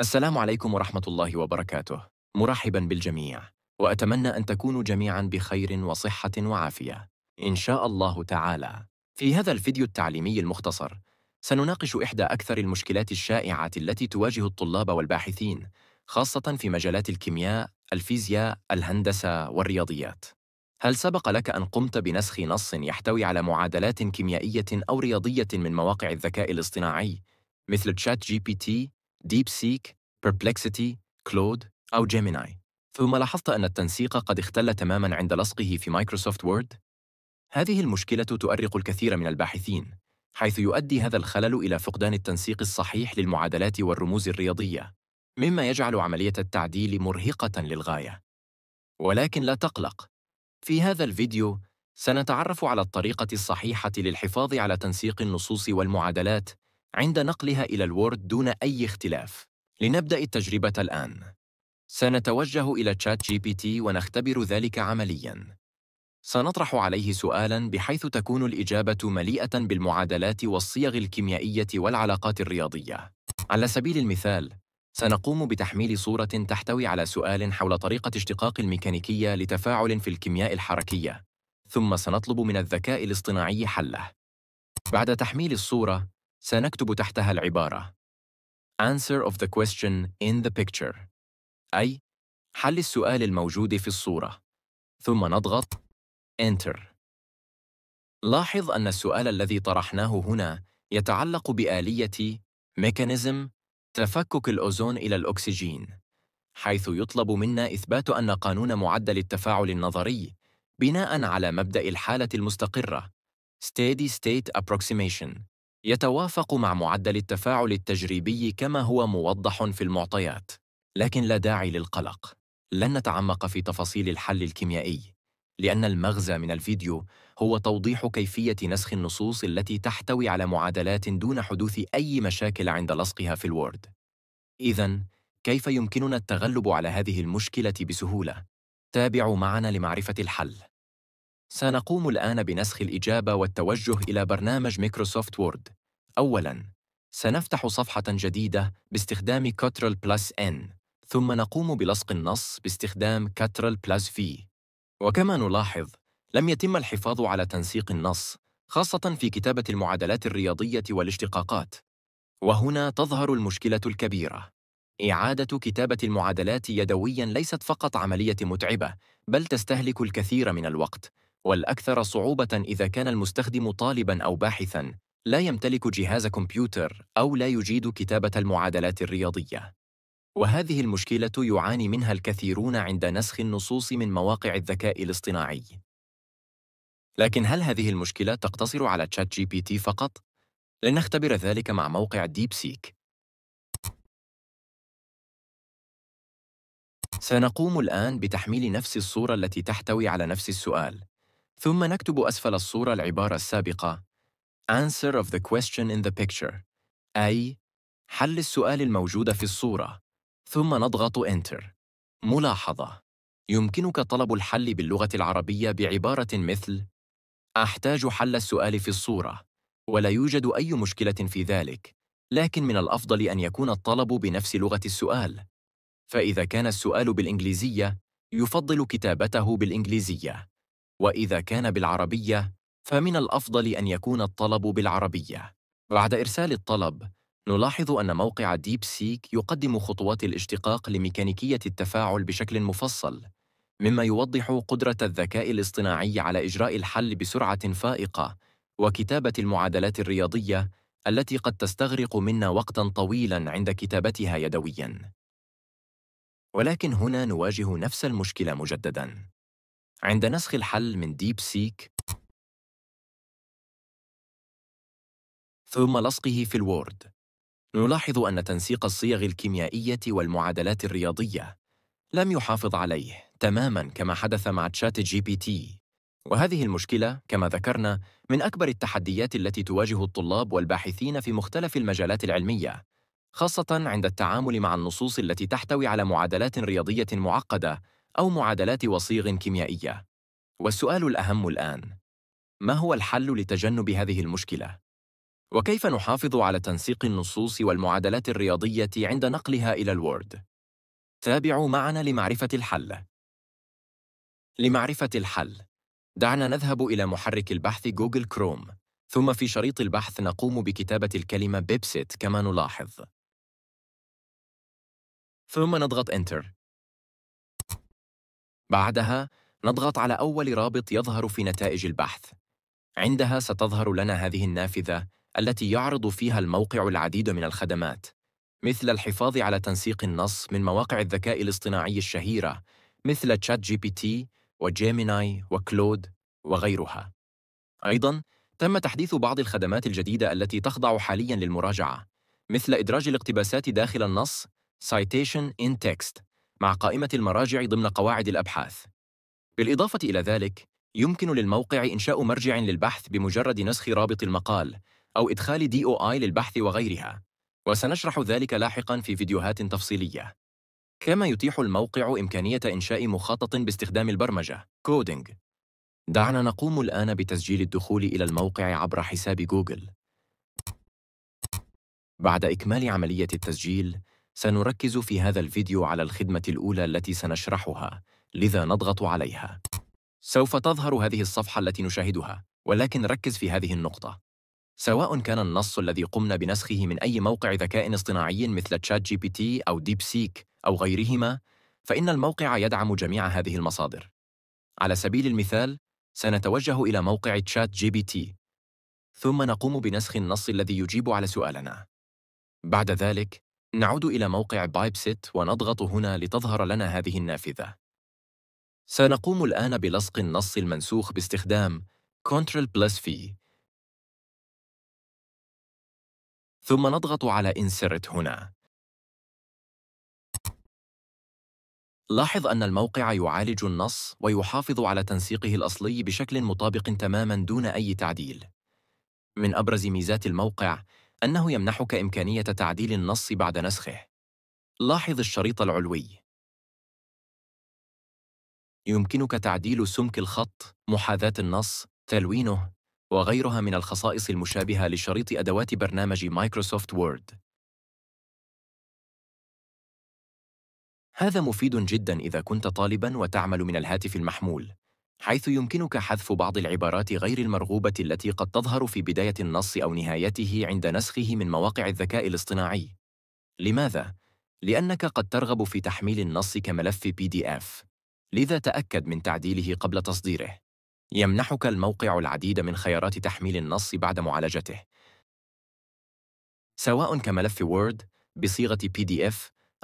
السلام عليكم ورحمة الله وبركاته مرحبا بالجميع وأتمنى أن تكونوا جميعا بخير وصحة وعافية إن شاء الله تعالى في هذا الفيديو التعليمي المختصر سنناقش إحدى أكثر المشكلات الشائعة التي تواجه الطلاب والباحثين خاصة في مجالات الكيمياء، الفيزياء، الهندسة والرياضيات هل سبق لك أن قمت بنسخ نص يحتوي على معادلات كيميائية أو رياضية من مواقع الذكاء الاصطناعي مثل تشات جي بي تي ديب سيك، بيربلكسيتي، كلود أو جيميناي ثم لاحظت أن التنسيق قد اختل تماماً عند لصقه في مايكروسوفت وورد؟ هذه المشكلة تؤرق الكثير من الباحثين، حيث يؤدي هذا الخلل إلى فقدان التنسيق الصحيح للمعادلات والرموز الرياضية، مما يجعل عملية التعديل مرهقة للغاية. ولكن لا تقلق، في هذا الفيديو سنتعرف على الطريقة الصحيحة للحفاظ على تنسيق النصوص والمعادلات عند نقلها إلى الوورد دون أي اختلاف. لنبدأ التجربة الآن. سنتوجه إلى تشات جي بي تي ونختبر ذلك عملياً. سنطرح عليه سؤالاً بحيث تكون الإجابة مليئة بالمعادلات والصيغ الكيميائية والعلاقات الرياضية. على سبيل المثال، سنقوم بتحميل صورة تحتوي على سؤال حول طريقة اشتقاق الميكانيكية لتفاعل في الكيمياء الحركية، ثم سنطلب من الذكاء الاصطناعي حله. بعد تحميل الصورة، سنكتب تحتها العبارة Answer of the question in the picture أي حل السؤال الموجود في الصورة ثم نضغط Enter لاحظ أن السؤال الذي طرحناه هنا يتعلق بآلية ميكانيزم تفكك الأوزون إلى الأكسجين حيث يطلب منا إثبات أن قانون معدل التفاعل النظري بناءً على مبدأ الحالة المستقرة Steady State Approximation يتوافق مع معدل التفاعل التجريبي كما هو موضح في المعطيات لكن لا داعي للقلق لن نتعمق في تفاصيل الحل الكيميائي لأن المغزى من الفيديو هو توضيح كيفية نسخ النصوص التي تحتوي على معادلات دون حدوث أي مشاكل عند لصقها في الوورد. إذا كيف يمكننا التغلب على هذه المشكلة بسهولة؟ تابعوا معنا لمعرفة الحل. سنقوم الآن بنسخ الإجابة والتوجه إلى برنامج مايكروسوفت وورد. أولاً، سنفتح صفحة جديدة باستخدام كاترل بلس N، ثم نقوم بلصق النص باستخدام كاترل بلس V. وكما نلاحظ، لم يتم الحفاظ على تنسيق النص، خاصة في كتابة المعادلات الرياضية والاشتقاقات. وهنا تظهر المشكلة الكبيرة. إعادة كتابة المعادلات يدوياً ليست فقط عملية متعبة، بل تستهلك الكثير من الوقت، والأكثر صعوبة إذا كان المستخدم طالباً أو باحثاً لا يمتلك جهاز كمبيوتر أو لا يجيد كتابة المعادلات الرياضية. وهذه المشكلة يعاني منها الكثيرون عند نسخ النصوص من مواقع الذكاء الاصطناعي. لكن هل هذه المشكلة تقتصر على تشات جي بي تي فقط؟ لنختبر ذلك مع موقع ديب سيك. سنقوم الآن بتحميل نفس الصورة التي تحتوي على نفس السؤال، ثم نكتب أسفل الصورة العبارة السابقة Answer of the question in the picture أي حل السؤال الموجود في الصورة ثم نضغط Enter ملاحظة يمكنك طلب الحل باللغة العربية بعبارة مثل أحتاج حل السؤال في الصورة ولا يوجد أي مشكلة في ذلك لكن من الأفضل أن يكون الطلب بنفس لغة السؤال فإذا كان السؤال بالإنجليزية يفضل كتابته بالإنجليزية وإذا كان بالعربية فمن الأفضل أن يكون الطلب بالعربية بعد إرسال الطلب نلاحظ أن موقع ديب سيك يقدم خطوات الاشتقاق لميكانيكية التفاعل بشكل مفصل مما يوضح قدرة الذكاء الاصطناعي على إجراء الحل بسرعة فائقة وكتابة المعادلات الرياضية التي قد تستغرق منا وقتاً طويلاً عند كتابتها يدوياً ولكن هنا نواجه نفس المشكلة مجدداً عند نسخ الحل من ديب سيك ثم لصقه في الوورد نلاحظ أن تنسيق الصيغ الكيميائية والمعادلات الرياضية لم يحافظ عليه تماماً كما حدث مع تشات جي بي تي وهذه المشكلة كما ذكرنا من أكبر التحديات التي تواجه الطلاب والباحثين في مختلف المجالات العلمية خاصة عند التعامل مع النصوص التي تحتوي على معادلات رياضية معقدة أو معادلات وصيغ كيميائية. والسؤال الأهم الآن: ما هو الحل لتجنب هذه المشكلة؟ وكيف نحافظ على تنسيق النصوص والمعادلات الرياضية عند نقلها إلى الوورد؟ تابعوا معنا لمعرفة الحل. لمعرفة الحل، دعنا نذهب إلى محرك البحث جوجل كروم، ثم في شريط البحث نقوم بكتابة الكلمة بيبسيت كما نلاحظ. ثم نضغط Enter. بعدها نضغط على أول رابط يظهر في نتائج البحث عندها ستظهر لنا هذه النافذة التي يعرض فيها الموقع العديد من الخدمات مثل الحفاظ على تنسيق النص من مواقع الذكاء الاصطناعي الشهيرة مثل تشات جي بي تي وجيميناي وكلود وغيرها أيضاً تم تحديث بعض الخدمات الجديدة التي تخضع حالياً للمراجعة مثل إدراج الاقتباسات داخل النص Citation in Text مع قائمة المراجع ضمن قواعد الأبحاث. بالإضافة إلى ذلك، يمكن للموقع إنشاء مرجع للبحث بمجرد نسخ رابط المقال أو إدخال DOI للبحث وغيرها، وسنشرح ذلك لاحقاً في فيديوهات تفصيلية. كما يتيح الموقع إمكانية إنشاء مخطط باستخدام البرمجة كودينج. دعنا نقوم الآن بتسجيل الدخول إلى الموقع عبر حساب جوجل. بعد إكمال عملية التسجيل، سنركز في هذا الفيديو على الخدمة الأولى التي سنشرحها، لذا نضغط عليها. سوف تظهر هذه الصفحة التي نشاهدها، ولكن ركز في هذه النقطة. سواء كان النص الذي قمنا بنسخه من أي موقع ذكاء اصطناعي مثل تشات جي بي تي أو ديب سيك أو غيرهما، فإن الموقع يدعم جميع هذه المصادر. على سبيل المثال، سنتوجه إلى موقع تشات جي بي تي، ثم نقوم بنسخ النص الذي يجيب على سؤالنا. بعد ذلك، نعود إلى موقع بايبسيت ونضغط هنا لتظهر لنا هذه النافذة. سنقوم الآن بلصق النص المنسوخ باستخدام Ctrl plus V ثم نضغط على Insert هنا. لاحظ أن الموقع يعالج النص ويحافظ على تنسيقه الأصلي بشكل مطابق تماماً دون أي تعديل. من أبرز ميزات الموقع أنه يمنحك إمكانية تعديل النص بعد نسخه. لاحظ الشريط العلوي. يمكنك تعديل سمك الخط، محاذاة النص، تلوينه، وغيرها من الخصائص المشابهة لشريط أدوات برنامج مايكروسوفت وورد. هذا مفيد جدا إذا كنت طالبا وتعمل من الهاتف المحمول، حيث يمكنك حذف بعض العبارات غير المرغوبة التي قد تظهر في بداية النص أو نهايته عند نسخه من مواقع الذكاء الاصطناعي. لماذا؟ لأنك قد ترغب في تحميل النص كملف PDF، لذا تأكد من تعديله قبل تصديره. يمنحك الموقع العديد من خيارات تحميل النص بعد معالجته، سواء كملف وورد بصيغة PDF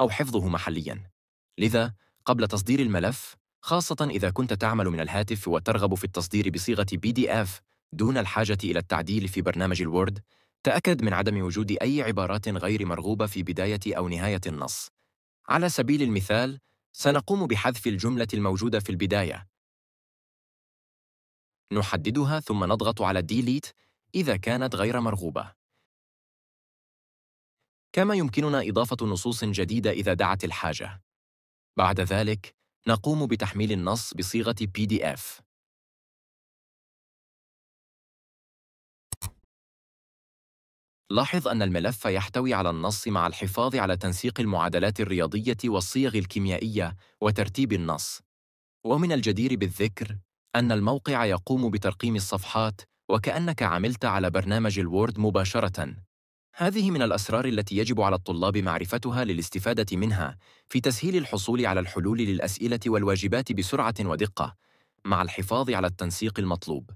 أو حفظه محلياً. لذا قبل تصدير الملف خاصة إذا كنت تعمل من الهاتف وترغب في التصدير بصيغة PDF دون الحاجة إلى التعديل في برنامج الوورد، تأكد من عدم وجود أي عبارات غير مرغوبة في بداية أو نهاية النص. على سبيل المثال، سنقوم بحذف الجملة الموجودة في البداية. نحددها ثم نضغط على Delete إذا كانت غير مرغوبة. كما يمكننا إضافة نصوص جديدة إذا دعت الحاجة. بعد ذلك، نقوم بتحميل النص بصيغة PDF. لاحظ أن الملف يحتوي على النص مع الحفاظ على تنسيق المعادلات الرياضية والصيغ الكيميائية وترتيب النص. ومن الجدير بالذكر أن الموقع يقوم بترقيم الصفحات وكأنك عملت على برنامج الوورد مباشرة هذه من الأسرار التي يجب على الطلاب معرفتها للاستفادة منها في تسهيل الحصول على الحلول للأسئلة والواجبات بسرعة ودقة، مع الحفاظ على التنسيق المطلوب.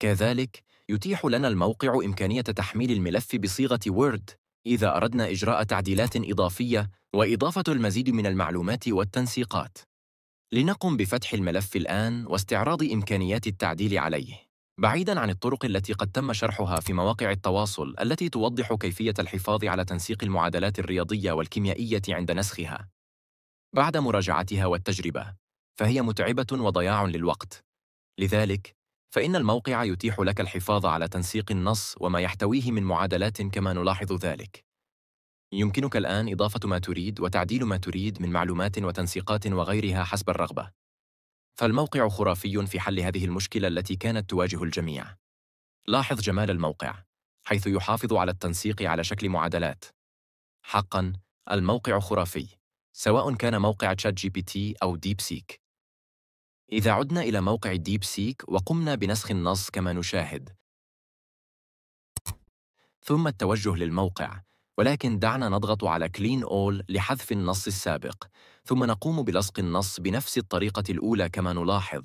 كذلك، يتيح لنا الموقع إمكانية تحميل الملف بصيغة وورد إذا أردنا إجراء تعديلات إضافية وإضافة المزيد من المعلومات والتنسيقات. لنقم بفتح الملف الآن واستعراض إمكانيات التعديل عليه. بعيداً عن الطرق التي قد تم شرحها في مواقع التواصل التي توضح كيفية الحفاظ على تنسيق المعادلات الرياضية والكيميائية عند نسخها. بعد مراجعتها والتجربة، فهي متعبة وضياع للوقت. لذلك، فإن الموقع يتيح لك الحفاظ على تنسيق النص وما يحتويه من معادلات كما نلاحظ ذلك. يمكنك الآن إضافة ما تريد وتعديل ما تريد من معلومات وتنسيقات وغيرها حسب الرغبة. فالموقع خرافي في حل هذه المشكلة التي كانت تواجه الجميع. لاحظ جمال الموقع، حيث يحافظ على التنسيق على شكل معادلات. حقاً، الموقع خرافي، سواء كان موقع تشات جي بي تي أو ديب سيك. إذا عدنا إلى موقع ديب سيك وقمنا بنسخ النص كما نشاهد، ثم التوجه للموقع، ولكن دعنا نضغط على Clean All لحذف النص السابق، ثم نقوم بلصق النص بنفس الطريقة الأولى كما نلاحظ.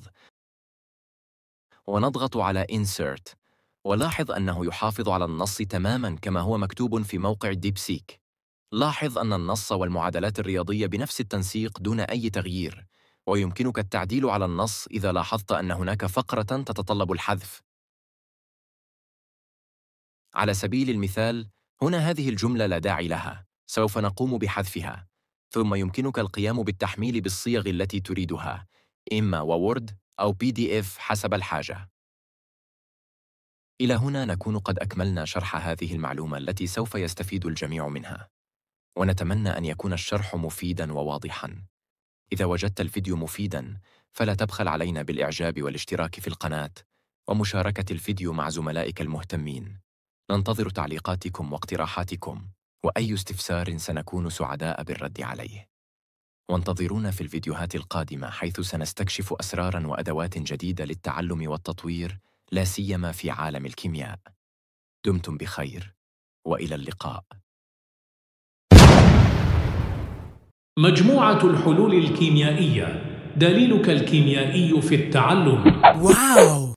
ونضغط على Insert، ولاحظ أنه يحافظ على النص تماماً كما هو مكتوب في موقع ديبسيك. لاحظ أن النص والمعادلات الرياضية بنفس التنسيق دون أي تغيير، ويمكنك التعديل على النص إذا لاحظت أن هناك فقرة تتطلب الحذف. على سبيل المثال، هنا هذه الجملة لا داعي لها، سوف نقوم بحذفها، ثم يمكنك القيام بالتحميل بالصيغ التي تريدها، إما وورد أو بي دي إف حسب الحاجة. إلى هنا نكون قد أكملنا شرح هذه المعلومة التي سوف يستفيد الجميع منها. ونتمنى أن يكون الشرح مفيداً وواضحاً. إذا وجدت الفيديو مفيداً، فلا تبخل علينا بالإعجاب والاشتراك في القناة، ومشاركة الفيديو مع زملائك المهتمين. ننتظر تعليقاتكم واقتراحاتكم وأي استفسار سنكون سعداء بالرد عليه وانتظرونا في الفيديوهات القادمة حيث سنستكشف أسراراً وأدوات جديدة للتعلم والتطوير لا سيما في عالم الكيمياء دمتم بخير وإلى اللقاء مجموعة الحلول الكيميائية دليلك الكيميائي في التعلم واو